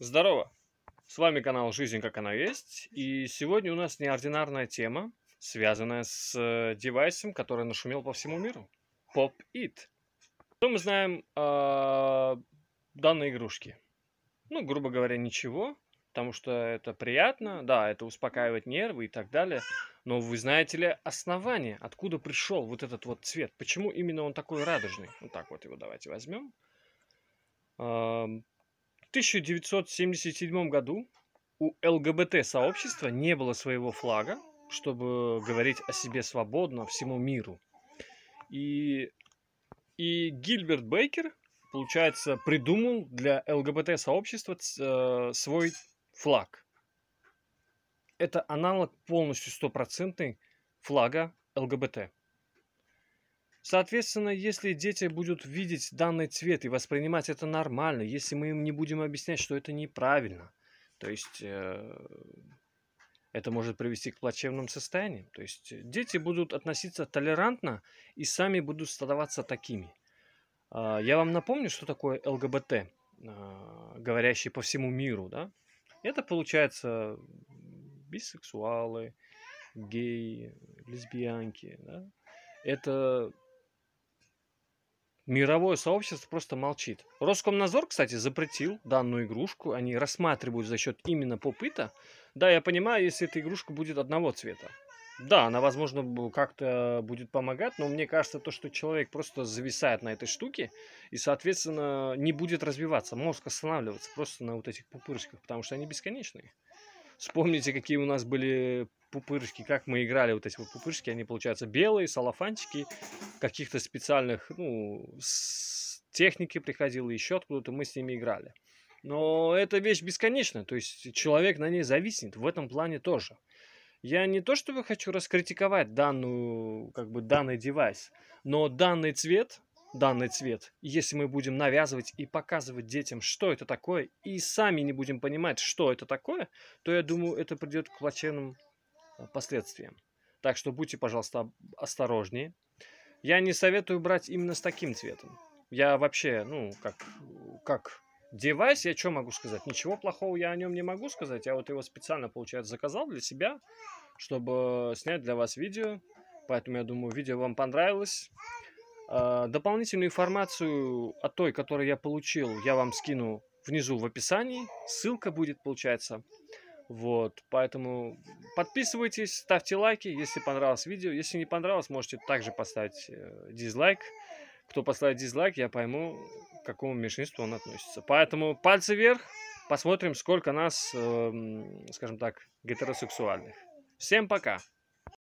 Здорово! С вами канал «Жизнь как она есть» и сегодня у нас неординарная тема, связанная с э, девайсом, который нашумел по всему миру – Pop-It. Что ну, мы знаем о а, данной игрушке? Ну, грубо говоря, ничего, потому что это приятно, да, это успокаивает нервы и так далее, но вы знаете ли основание, откуда пришел вот этот вот цвет, почему именно он такой радужный? Вот так вот его давайте возьмем. В 1977 году у ЛГБТ-сообщества а. не было своего флага, чтобы говорить о себе свободно всему миру. И, и Гильберт Бейкер, получается, придумал для ЛГБТ-сообщества э, свой флаг. Это аналог полностью стопроцентный флага ЛГБТ. Соответственно, если дети будут видеть данный цвет и воспринимать это нормально, если мы им не будем объяснять, что это неправильно, то есть э, это может привести к плачевным состояниям. То есть э, дети будут относиться толерантно и сами будут становаться такими. Э, я вам напомню, что такое ЛГБТ, э, говорящий по всему миру. Да? Это получается бисексуалы, геи, лесбиянки. Да? Это мировое сообщество просто молчит. Роскомнадзор, кстати, запретил данную игрушку. Они рассматривают за счет именно попыта. Да, я понимаю, если эта игрушка будет одного цвета. Да, она, возможно, как-то будет помогать, но мне кажется, то, что человек просто зависает на этой штуке и, соответственно, не будет развиваться, мозг останавливаться просто на вот этих пупырышках, потому что они бесконечные. Вспомните, какие у нас были пупырышки, как мы играли вот эти вот пупырышки, они получаются белые, салафанчики, каких-то специальных, ну, с техники приходило еще откуда-то, мы с ними играли. Но эта вещь бесконечна, то есть человек на ней зависит, в этом плане тоже. Я не то чтобы хочу раскритиковать данную, как бы, данный девайс, но данный цвет, данный цвет, если мы будем навязывать и показывать детям, что это такое, и сами не будем понимать, что это такое, то я думаю, это придет к плачевным Э, последствиям. Так что будьте, пожалуйста, осторожнее. Я не советую брать именно с таким цветом. Я вообще, ну, как, как девайс, я что могу сказать? Ничего плохого я о нем не могу сказать. Я вот его специально, получается, заказал для себя, чтобы снять для вас видео. Поэтому я думаю, видео вам понравилось. Э, дополнительную информацию о той, которую я получил, я вам скину внизу в описании. Ссылка будет, получается. Вот, поэтому подписывайтесь, ставьте лайки, если понравилось видео. Если не понравилось, можете также поставить э, дизлайк. Кто поставит дизлайк, я пойму, к какому меньшинству он относится. Поэтому пальцы вверх, посмотрим, сколько нас, эм, скажем так, гетеросексуальных. Всем пока!